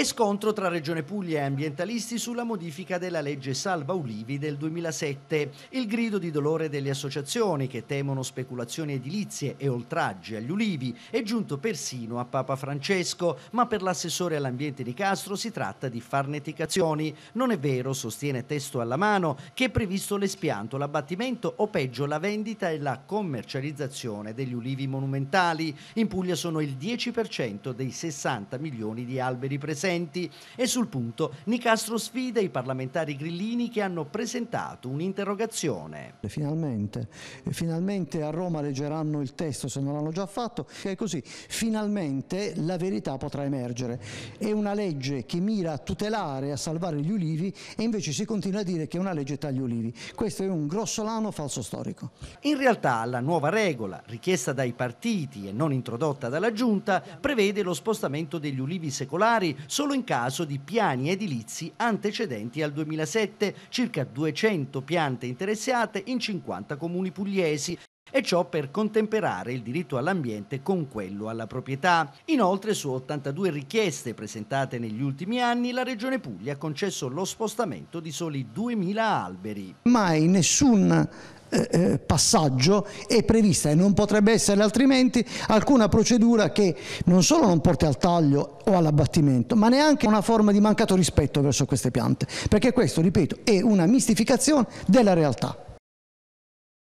e scontro tra Regione Puglia e ambientalisti sulla modifica della legge Salva Ulivi del 2007. Il grido di dolore delle associazioni che temono speculazioni edilizie e oltraggi agli ulivi è giunto persino a Papa Francesco, ma per l'assessore all'ambiente di Castro si tratta di farneticazioni. Non è vero, sostiene testo alla mano, che è previsto l'espianto, l'abbattimento o peggio la vendita e la commercializzazione degli ulivi monumentali. In Puglia sono il 10% dei 60 milioni di alberi presenti assenti e sul punto Nicastro sfida i parlamentari grillini che hanno presentato un'interrogazione. Finalmente, finalmente a Roma leggeranno il testo se non l'hanno già fatto e così finalmente la verità potrà emergere. È una legge che mira a tutelare, a salvare gli ulivi e invece si continua a dire che è una legge tagli ulivi. Questo è un grossolano falso storico. In realtà la nuova regola, richiesta dai partiti e non introdotta dalla Giunta, prevede lo spostamento degli ulivi secolari solo in caso di piani edilizi antecedenti al 2007, circa 200 piante interessate in 50 comuni pugliesi e ciò per contemperare il diritto all'ambiente con quello alla proprietà. Inoltre su 82 richieste presentate negli ultimi anni la Regione Puglia ha concesso lo spostamento di soli 2.000 alberi. Mai nessun eh, eh, passaggio è prevista e non potrebbe essere altrimenti alcuna procedura che non solo non porti al taglio o all'abbattimento ma neanche una forma di mancato rispetto verso queste piante perché questo ripeto è una mistificazione della realtà.